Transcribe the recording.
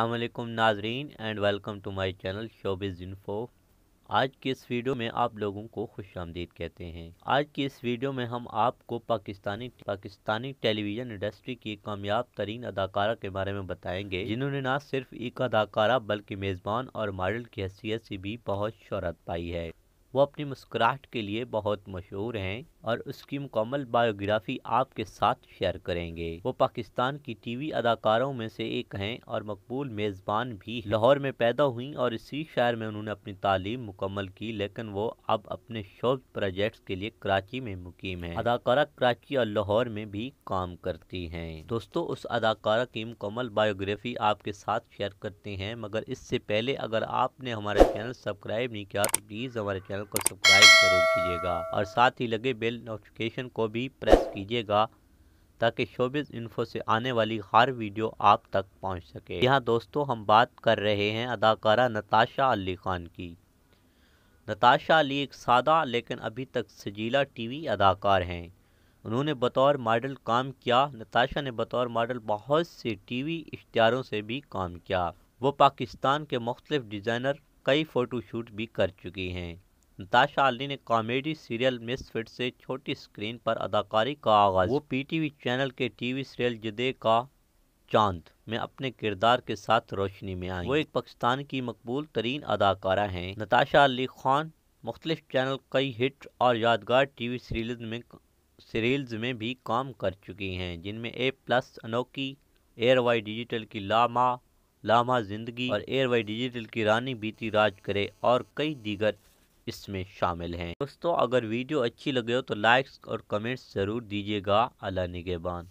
अल्लाम नाजरीन and welcome to my channel Showbiz Info आज की इस वीडियो में आप लोगों को खुश आमदीद कहते हैं आज की इस वीडियो में हम आपको पाकिस्तानी पाकिस्तानी टेलीविज़न इंडस्ट्री की कामयाब तरीन अदाकारा के बारे में बताएंगे जिन्होंने ना सिर्फ एक अदाकारा बल्कि मेज़बान और मॉडल की हैसियत से भी बहुत शहरत पाई है वो अपनी मुस्कुराहट के लिए बहुत मशहूर हैं और उसकी मुकम्मल बायोग्राफी आपके साथ शेयर करेंगे वो पाकिस्तान की टीवी अदाकारों में से एक हैं और मकबूल मेज़बान भी लाहौर में पैदा हुई और इसी शहर में उन्होंने अपनी तालीम मुकम्मल की लेकिन वो अब अपने शोब प्रोजेक्ट्स के लिए कराची में मुकीम है अदाकारा कराची और लाहौर में भी काम करती हैं दोस्तों उस अदाकारा की मुकम्मल बायोग्राफी आपके साथ शेयर करते हैं मगर इससे पहले अगर आपने हमारा चैनल सब्सक्राइब नहीं किया तो प्लीज़ हमारे चैनल चैनल को सब्सक्राइब जरूर कीजिएगा और साथ ही लगे बेल नोटिफिकेशन को भी प्रेस कीजिएगा ताकि शोबिस इन्फो से आने वाली हर वीडियो आप तक पहुंच सके यहां दोस्तों हम बात कर रहे हैं अदाकारा नताशा अली खान की नताशा अली एक सादा लेकिन अभी तक सजीला टीवी अदाकार हैं उन्होंने बतौर मॉडल काम किया नताशा ने बतौर मॉडल बहुत से टीवी इश्तारों से भी काम किया वो पाकिस्तान के मुख्तलिफ डिज़ाइनर कई फ़ोटोशूट भी कर चुकी हैं नताशा अली ने कॉमेडी सीरियल मिस फिट से छोटी स्क्रीन पर अदाकारी का आगाज वो पीटीवी चैनल के टीवी सीरियल जदे का चांद में अपने किरदार के साथ रोशनी में आई वो एक पाकिस्तान की मकबूल तरीन अदाकारा हैं नताशा अली खान मुख्तलिफ चैनल कई हिट और यादगार टीवी सीरियल में सीरियल्स में भी काम कर चुकी हैं जिनमें ए प्लस अनोखी वाई डिजिटल की लामा लामा जिंदगी और वाई डिजिटल की रानी बीती राज करे और कई दीगर इसमें शामिल हैं दोस्तों अगर वीडियो अच्छी लगे हो तो लाइक्स और कमेंट्स ज़रूर दीजिएगा अल्लाह निगेबान